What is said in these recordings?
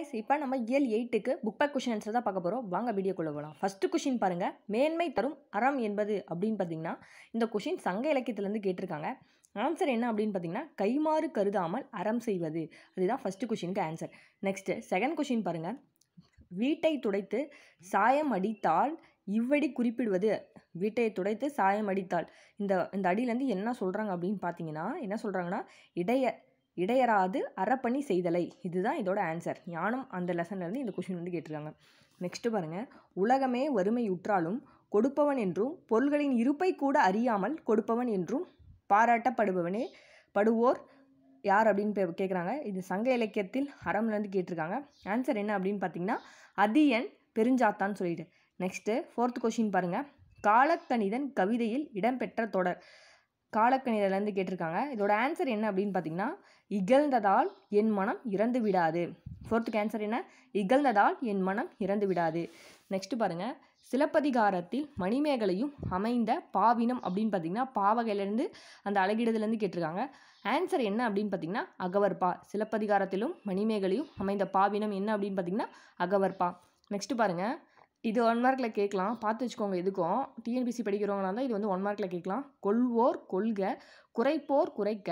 guys இப்போ நம்ம இயல் எயிட்டுக்கு புக் பேக் கொஷின் ஆன்சர் தான் பார்க்க போகிறோம் வாங்க வீடியோக்குள்ளே போகலாம் ஃபஸ்ட்டு கொஷின் பாருங்கள் மேன்மை தரும் அறம் என்பது அப்படின்னு பார்த்தீங்கன்னா இந்த கொஷின் சங்க இலக்கியத்துலேருந்து கேட்டிருக்காங்க ஆன்சர் என்ன அப்படின்னு பார்த்தீங்கன்னா கைமாறு கருதாமல் அறம் செய்வது அதுதான் ஃபஸ்ட்டு கொஷினுக்கு ஆன்சர் நெக்ஸ்ட்டு செகண்ட் கொஷின் பாருங்கள் வீட்டை துடைத்து சாயம் அடித்தால் இவ்வடி குறிப்பிடுவது வீட்டை துடைத்து சாயம் அடித்தால் இந்த இந்த அடியிலேருந்து என்ன சொல்கிறாங்க அப்படின்னு பார்த்தீங்கன்னா என்ன சொல்கிறாங்கன்னா இடைய இடையராது அறப்பணி செய்தலை இதுதான் இதோட ஆன்சர் ஞானம் அந்த லெசன்லேருந்து இந்த கொஷின் வந்து கேட்டிருக்காங்க நெக்ஸ்ட்டு பாருங்கள் உலகமே வறுமை உற்றாலும் கொடுப்பவன் என்றும் பொருள்களின் இருப்பை கூட அறியாமல் கொடுப்பவன் என்றும் பாராட்டப்படுபவனே படுவோர் யார் அப்படின்னு கேட்குறாங்க இது சங்க இலக்கியத்தில் அறம்லேருந்து கேட்டிருக்காங்க ஆன்சர் என்ன அப்படின்னு பார்த்தீங்கன்னா அதியன் பெருஞ்சாத்தான்னு சொல்லிட்டு நெக்ஸ்ட்டு ஃபோர்த் கொஷின் பாருங்கள் காலக்கணிதன் கவிதையில் இடம்பெற்ற தொடர் காலக்கணிதலேருந்து கேட்டிருக்காங்க இதோட ஆன்சர் என்ன அப்படின்னு பார்த்தீங்கன்னா இகழ்ந்ததால் என் மனம் இறந்து விடாது ஃபோர்த்துக்கு ஆன்சர் என்ன இகழ்ந்ததால் என் மனம் இறந்து விடாது நெக்ஸ்ட் பாருங்கள் சிலப்பதிகாரத்தில் மணிமேகலையும் அமைந்த பாவினம் அப்படின்னு பார்த்தீங்கன்னா பாவகையிலேருந்து அந்த அழகிடதுலேருந்து கேட்டிருக்காங்க ஆன்சர் என்ன அப்படின்னு பார்த்தீங்கன்னா அகவர்பா சிலப்பதிகாரத்திலும் மணிமேகலையும் அமைந்த பாவினம் என்ன அப்படின்னு பார்த்தீங்கன்னா அகவர்பா நெக்ஸ்ட் பாருங்கள் இது ஒன் மார்க்கில் கேட்கலாம் பார்த்து வச்சுக்கோங்க எதுக்கும் டிஎன்பிசி படிக்கிறவங்களா இருந்தால் இது வந்து ஒன் மார்க்கில் கேட்கலாம் கொள்வோர் கொள்க குறைப்போர் குறைக்க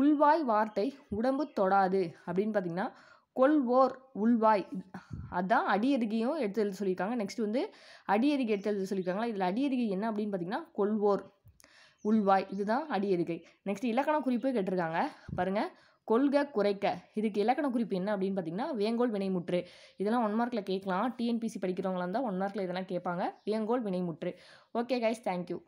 உள்வாய் வார்த்தை உடம்பு தொடாது அப்படின்னு பார்த்தீங்கன்னா கொள்வோர் உள்வாய் அதான் அடியதிகையும் எடுத்து எழுத சொல்லியிருக்காங்க நெக்ஸ்ட் வந்து அடியதிகை எடுத்து எழுத சொல்லியிருக்காங்களா இதில் அடியதிகை என்ன அப்படின்னு பார்த்தீங்கன்னா கொள்வோர் உள்வாய் இதுதான் அடியதிகை நெக்ஸ்ட் இலக்கண குறிப்பு கேட்டிருக்காங்க பாருங்கள் கொள்க குறைக்க இதுக்கு இலக்கண குறிப்பு என்ன அப்படின்னு பார்த்தீங்கன்னா வேங்கோல் வினைமுற்று இதெல்லாம் ஒன் மார்க்கில் கேட்கலாம் டிஎன்பிசி படிக்கிறவங்களாம் தான் ஒன் மார்க்கில் இதெல்லாம் கேட்பாங்க வேங்கோல் வினைமுற்று ஓகே கைஸ் தேங்க்யூ